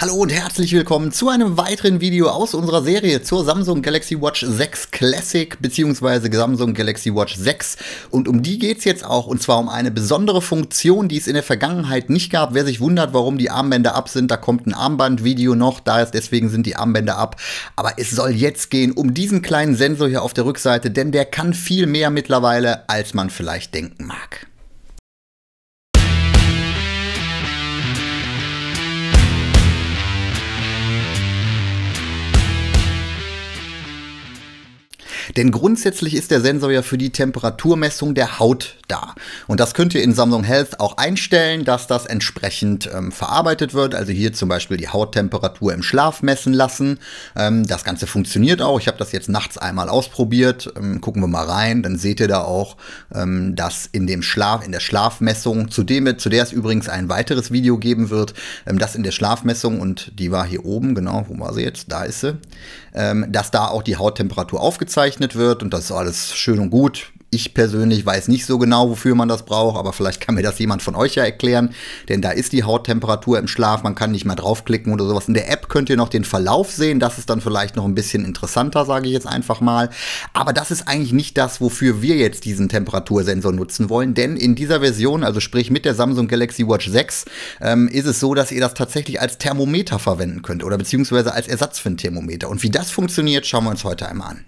Hallo und herzlich willkommen zu einem weiteren Video aus unserer Serie zur Samsung Galaxy Watch 6 Classic bzw. Samsung Galaxy Watch 6 und um die geht es jetzt auch und zwar um eine besondere Funktion, die es in der Vergangenheit nicht gab. Wer sich wundert, warum die Armbänder ab sind, da kommt ein Armbandvideo noch, da ist deswegen sind die Armbänder ab, aber es soll jetzt gehen um diesen kleinen Sensor hier auf der Rückseite, denn der kann viel mehr mittlerweile, als man vielleicht denken mag. Denn grundsätzlich ist der Sensor ja für die Temperaturmessung der Haut da. Und das könnt ihr in Samsung Health auch einstellen, dass das entsprechend ähm, verarbeitet wird. Also hier zum Beispiel die Hauttemperatur im Schlaf messen lassen. Ähm, das Ganze funktioniert auch. Ich habe das jetzt nachts einmal ausprobiert. Ähm, gucken wir mal rein. Dann seht ihr da auch, ähm, dass in dem Schlaf, in der Schlafmessung, zu, dem, zu der es übrigens ein weiteres Video geben wird, ähm, dass in der Schlafmessung, und die war hier oben, genau, wo war sie jetzt? Da ist sie, ähm, dass da auch die Hauttemperatur aufgezeichnet verwendet wird und das ist alles schön und gut. Ich persönlich weiß nicht so genau, wofür man das braucht, aber vielleicht kann mir das jemand von euch ja erklären, denn da ist die Hauttemperatur im Schlaf, man kann nicht mal draufklicken oder sowas. In der App könnt ihr noch den Verlauf sehen, das ist dann vielleicht noch ein bisschen interessanter, sage ich jetzt einfach mal. Aber das ist eigentlich nicht das, wofür wir jetzt diesen Temperatursensor nutzen wollen, denn in dieser Version, also sprich mit der Samsung Galaxy Watch 6, ähm, ist es so, dass ihr das tatsächlich als Thermometer verwenden könnt oder beziehungsweise als Ersatz für ein Thermometer. Und wie das funktioniert, schauen wir uns heute einmal an.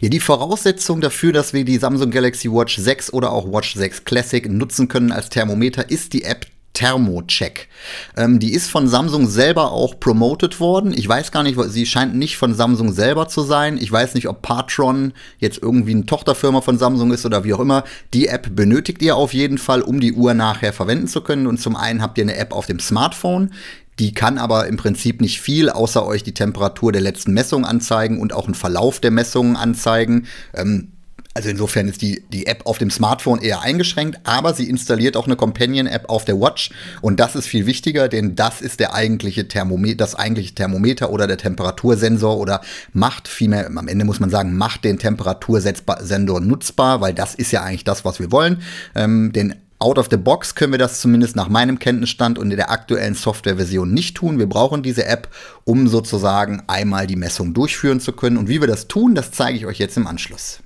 Ja, die Voraussetzung dafür, dass wir die Samsung Galaxy Watch 6 oder auch Watch 6 Classic nutzen können als Thermometer, ist die App Thermocheck. Ähm, die ist von Samsung selber auch promoted worden. Ich weiß gar nicht, sie scheint nicht von Samsung selber zu sein. Ich weiß nicht, ob Patron jetzt irgendwie eine Tochterfirma von Samsung ist oder wie auch immer. Die App benötigt ihr auf jeden Fall, um die Uhr nachher verwenden zu können. Und zum einen habt ihr eine App auf dem Smartphone, die kann aber im Prinzip nicht viel, außer euch die Temperatur der letzten Messung anzeigen und auch einen Verlauf der Messungen anzeigen. Ähm, also insofern ist die, die App auf dem Smartphone eher eingeschränkt, aber sie installiert auch eine Companion-App auf der Watch und das ist viel wichtiger, denn das ist der eigentliche Thermometer, das eigentliche Thermometer oder der Temperatursensor oder macht vielmehr, am Ende muss man sagen, macht den Temperatursensor nutzbar, weil das ist ja eigentlich das, was wir wollen. Ähm, den Out of the box können wir das zumindest nach meinem Kenntnisstand und in der aktuellen Softwareversion nicht tun. Wir brauchen diese App, um sozusagen einmal die Messung durchführen zu können. Und wie wir das tun, das zeige ich euch jetzt im Anschluss.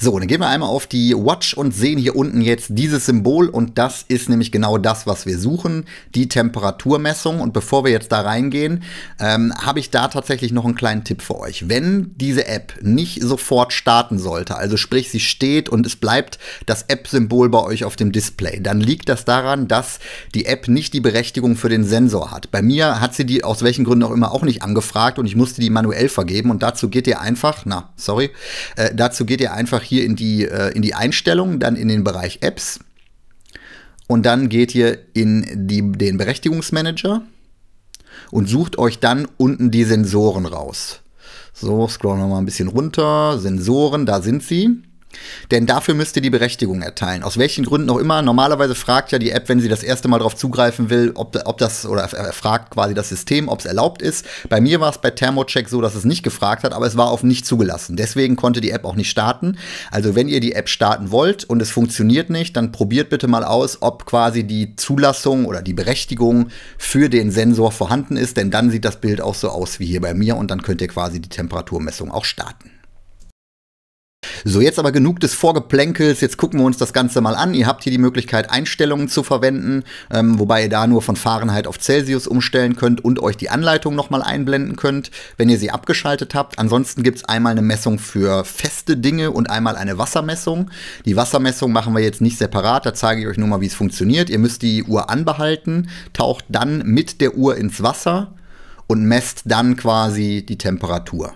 So, dann gehen wir einmal auf die Watch und sehen hier unten jetzt dieses Symbol und das ist nämlich genau das, was wir suchen, die Temperaturmessung. Und bevor wir jetzt da reingehen, ähm, habe ich da tatsächlich noch einen kleinen Tipp für euch. Wenn diese App nicht sofort starten sollte, also sprich sie steht und es bleibt das App-Symbol bei euch auf dem Display, dann liegt das daran, dass die App nicht die Berechtigung für den Sensor hat. Bei mir hat sie die aus welchen Gründen auch immer auch nicht angefragt und ich musste die manuell vergeben und dazu geht ihr einfach, na, sorry, äh, dazu geht ihr einfach hier in die, äh, in die Einstellungen, dann in den Bereich Apps und dann geht ihr in die, den Berechtigungsmanager und sucht euch dann unten die Sensoren raus. So, scrollen wir mal ein bisschen runter. Sensoren, da sind sie. Denn dafür müsst ihr die Berechtigung erteilen. Aus welchen Gründen auch immer. Normalerweise fragt ja die App, wenn sie das erste Mal darauf zugreifen will, ob, ob das, oder fragt quasi das System, ob es erlaubt ist. Bei mir war es bei Thermocheck so, dass es nicht gefragt hat, aber es war auf nicht zugelassen. Deswegen konnte die App auch nicht starten. Also wenn ihr die App starten wollt und es funktioniert nicht, dann probiert bitte mal aus, ob quasi die Zulassung oder die Berechtigung für den Sensor vorhanden ist. Denn dann sieht das Bild auch so aus wie hier bei mir und dann könnt ihr quasi die Temperaturmessung auch starten. So, jetzt aber genug des Vorgeplänkels. Jetzt gucken wir uns das Ganze mal an. Ihr habt hier die Möglichkeit, Einstellungen zu verwenden, ähm, wobei ihr da nur von Fahrenheit auf Celsius umstellen könnt und euch die Anleitung nochmal einblenden könnt, wenn ihr sie abgeschaltet habt. Ansonsten gibt es einmal eine Messung für feste Dinge und einmal eine Wassermessung. Die Wassermessung machen wir jetzt nicht separat. Da zeige ich euch nur mal, wie es funktioniert. Ihr müsst die Uhr anbehalten, taucht dann mit der Uhr ins Wasser und messt dann quasi die Temperatur.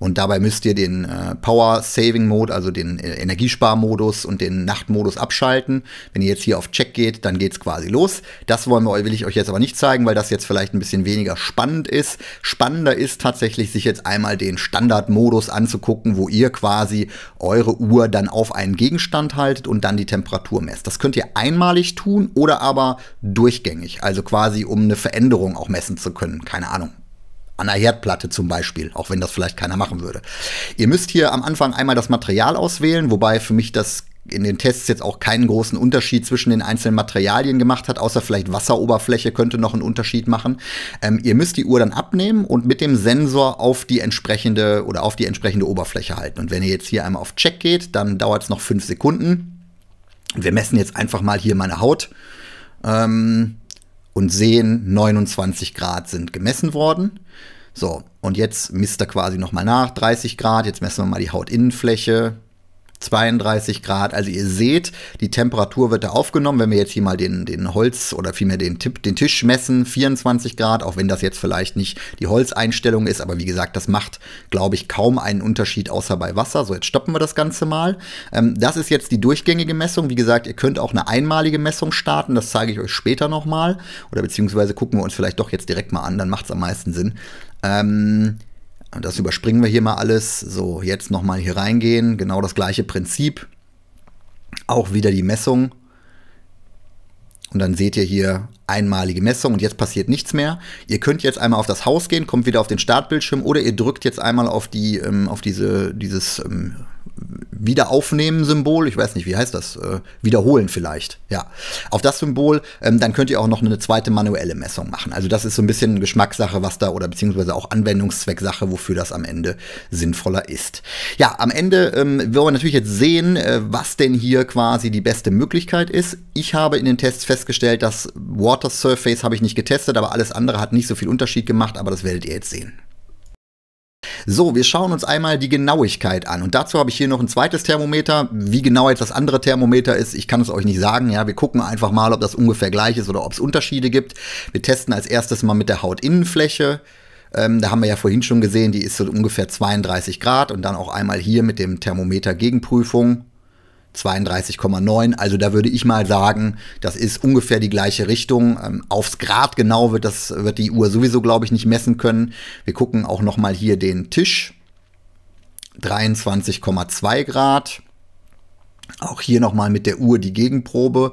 Und dabei müsst ihr den äh, Power Saving Mode, also den äh, Energiesparmodus und den Nachtmodus abschalten. Wenn ihr jetzt hier auf Check geht, dann geht's quasi los. Das wollen wir, euch, will ich euch jetzt aber nicht zeigen, weil das jetzt vielleicht ein bisschen weniger spannend ist. Spannender ist tatsächlich, sich jetzt einmal den Standardmodus anzugucken, wo ihr quasi eure Uhr dann auf einen Gegenstand haltet und dann die Temperatur messt. Das könnt ihr einmalig tun oder aber durchgängig, also quasi um eine Veränderung auch messen zu können. Keine Ahnung an der Herdplatte zum Beispiel, auch wenn das vielleicht keiner machen würde. Ihr müsst hier am Anfang einmal das Material auswählen, wobei für mich das in den Tests jetzt auch keinen großen Unterschied zwischen den einzelnen Materialien gemacht hat, außer vielleicht Wasseroberfläche könnte noch einen Unterschied machen. Ähm, ihr müsst die Uhr dann abnehmen und mit dem Sensor auf die entsprechende oder auf die entsprechende Oberfläche halten. Und wenn ihr jetzt hier einmal auf Check geht, dann dauert es noch fünf Sekunden. Wir messen jetzt einfach mal hier meine Haut. Ähm, und sehen, 29 Grad sind gemessen worden. So, und jetzt misst er quasi nochmal nach, 30 Grad, jetzt messen wir mal die Hautinnenfläche, 32 Grad. Also ihr seht, die Temperatur wird da aufgenommen. Wenn wir jetzt hier mal den, den Holz oder vielmehr den, den Tisch messen, 24 Grad, auch wenn das jetzt vielleicht nicht die Holzeinstellung ist. Aber wie gesagt, das macht, glaube ich, kaum einen Unterschied außer bei Wasser. So, jetzt stoppen wir das Ganze mal. Ähm, das ist jetzt die durchgängige Messung. Wie gesagt, ihr könnt auch eine einmalige Messung starten. Das zeige ich euch später nochmal. Oder beziehungsweise gucken wir uns vielleicht doch jetzt direkt mal an. Dann macht es am meisten Sinn. Ähm, das überspringen wir hier mal alles. So, jetzt nochmal hier reingehen. Genau das gleiche Prinzip. Auch wieder die Messung. Und dann seht ihr hier einmalige Messung und jetzt passiert nichts mehr. Ihr könnt jetzt einmal auf das Haus gehen, kommt wieder auf den Startbildschirm oder ihr drückt jetzt einmal auf, die, ähm, auf diese, dieses ähm, Wiederaufnehmen-Symbol, ich weiß nicht, wie heißt das? Äh, wiederholen vielleicht, ja. Auf das Symbol, ähm, dann könnt ihr auch noch eine zweite manuelle Messung machen. Also das ist so ein bisschen Geschmackssache, was da oder beziehungsweise auch Anwendungszwecksache, wofür das am Ende sinnvoller ist. Ja, am Ende ähm, wollen wir natürlich jetzt sehen, äh, was denn hier quasi die beste Möglichkeit ist. Ich habe in den Tests festgestellt, dass Water Surface habe ich nicht getestet, aber alles andere hat nicht so viel Unterschied gemacht, aber das werdet ihr jetzt sehen. So, wir schauen uns einmal die Genauigkeit an. Und dazu habe ich hier noch ein zweites Thermometer. Wie genau jetzt das andere Thermometer ist, ich kann es euch nicht sagen. Ja, wir gucken einfach mal, ob das ungefähr gleich ist oder ob es Unterschiede gibt. Wir testen als erstes mal mit der Hautinnenfläche. Ähm, da haben wir ja vorhin schon gesehen, die ist so ungefähr 32 Grad und dann auch einmal hier mit dem Thermometer Gegenprüfung 32,9. Also da würde ich mal sagen, das ist ungefähr die gleiche Richtung. Ähm, aufs Grad genau wird das wird die Uhr sowieso, glaube ich, nicht messen können. Wir gucken auch noch mal hier den Tisch. 23,2 Grad. Auch hier noch mal mit der Uhr die Gegenprobe.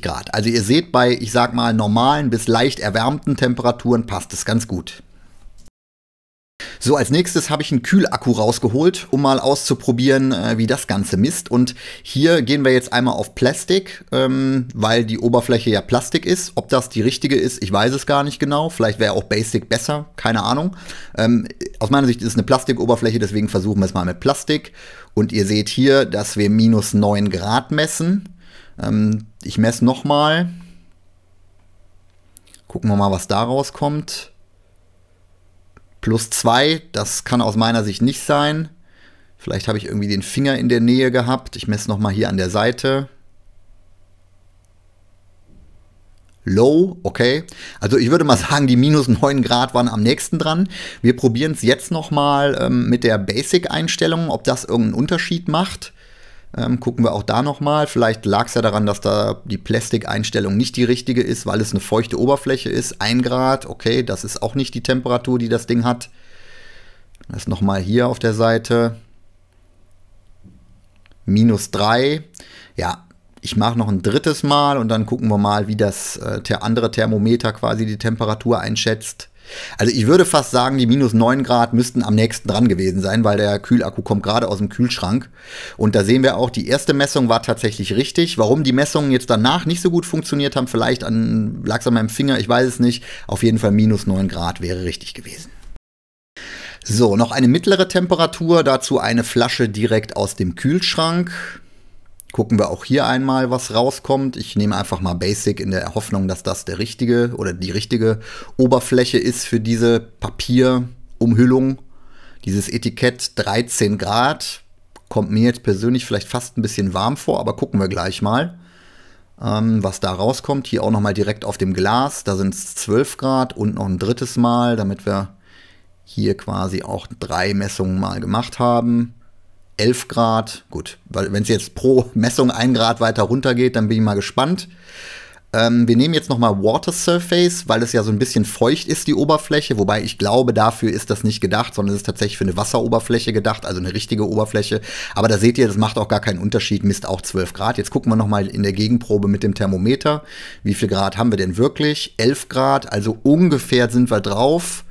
Grad. Also ihr seht, bei, ich sag mal, normalen bis leicht erwärmten Temperaturen passt es ganz gut. So, als nächstes habe ich einen Kühlakku rausgeholt, um mal auszuprobieren, äh, wie das Ganze misst. Und hier gehen wir jetzt einmal auf Plastik, ähm, weil die Oberfläche ja Plastik ist. Ob das die richtige ist, ich weiß es gar nicht genau. Vielleicht wäre auch Basic besser, keine Ahnung. Ähm, aus meiner Sicht ist es eine Plastikoberfläche, deswegen versuchen wir es mal mit Plastik. Und ihr seht hier, dass wir minus 9 Grad messen. Ähm, ich messe nochmal. Gucken wir mal, was da rauskommt plus zwei. Das kann aus meiner Sicht nicht sein. Vielleicht habe ich irgendwie den Finger in der Nähe gehabt. Ich messe nochmal hier an der Seite. Low, okay. Also ich würde mal sagen, die minus 9 Grad waren am nächsten dran. Wir probieren es jetzt nochmal ähm, mit der Basic-Einstellung, ob das irgendeinen Unterschied macht. Ähm, gucken wir auch da nochmal. Vielleicht lag es ja daran, dass da die Plastikeinstellung nicht die richtige ist, weil es eine feuchte Oberfläche ist. 1 Grad, okay, das ist auch nicht die Temperatur, die das Ding hat. Das nochmal hier auf der Seite. Minus 3. Ja, ich mache noch ein drittes Mal und dann gucken wir mal, wie das äh, andere Thermometer quasi die Temperatur einschätzt. Also ich würde fast sagen, die minus 9 Grad müssten am nächsten dran gewesen sein, weil der Kühlakku kommt gerade aus dem Kühlschrank. Und da sehen wir auch, die erste Messung war tatsächlich richtig. Warum die Messungen jetzt danach nicht so gut funktioniert haben, vielleicht lag es an meinem Finger, ich weiß es nicht. Auf jeden Fall minus 9 Grad wäre richtig gewesen. So, noch eine mittlere Temperatur, dazu eine Flasche direkt aus dem Kühlschrank gucken wir auch hier einmal, was rauskommt. Ich nehme einfach mal Basic in der Hoffnung, dass das der richtige oder die richtige Oberfläche ist für diese Papierumhüllung. Dieses Etikett 13 Grad kommt mir jetzt persönlich vielleicht fast ein bisschen warm vor, aber gucken wir gleich mal, ähm, was da rauskommt. Hier auch nochmal direkt auf dem Glas, da sind es 12 Grad und noch ein drittes Mal, damit wir hier quasi auch drei Messungen mal gemacht haben. 11 Grad. Gut, weil wenn es jetzt pro Messung 1 Grad weiter runter geht, dann bin ich mal gespannt. Ähm, wir nehmen jetzt nochmal Water Surface, weil es ja so ein bisschen feucht ist, die Oberfläche. Wobei ich glaube, dafür ist das nicht gedacht, sondern es ist tatsächlich für eine Wasseroberfläche gedacht, also eine richtige Oberfläche. Aber da seht ihr, das macht auch gar keinen Unterschied, misst auch 12 Grad. Jetzt gucken wir nochmal in der Gegenprobe mit dem Thermometer. Wie viel Grad haben wir denn wirklich? 11 Grad, also ungefähr sind wir drauf.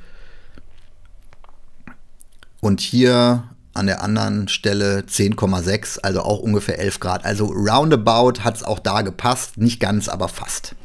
Und hier an der anderen Stelle 10,6, also auch ungefähr 11 Grad. Also roundabout hat es auch da gepasst, nicht ganz, aber fast.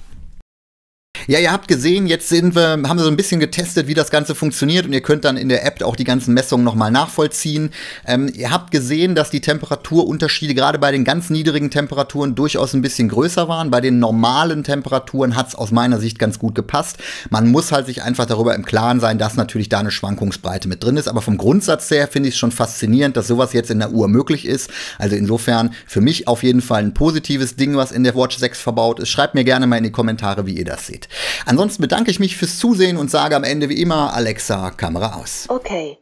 Ja, ihr habt gesehen, jetzt sind wir, haben wir so ein bisschen getestet, wie das Ganze funktioniert und ihr könnt dann in der App auch die ganzen Messungen nochmal nachvollziehen. Ähm, ihr habt gesehen, dass die Temperaturunterschiede gerade bei den ganz niedrigen Temperaturen durchaus ein bisschen größer waren. Bei den normalen Temperaturen hat es aus meiner Sicht ganz gut gepasst. Man muss halt sich einfach darüber im Klaren sein, dass natürlich da eine Schwankungsbreite mit drin ist. Aber vom Grundsatz her finde ich es schon faszinierend, dass sowas jetzt in der Uhr möglich ist. Also insofern für mich auf jeden Fall ein positives Ding, was in der Watch 6 verbaut ist. Schreibt mir gerne mal in die Kommentare, wie ihr das seht. Ansonsten bedanke ich mich fürs Zusehen und sage am Ende wie immer, Alexa, Kamera aus. Okay.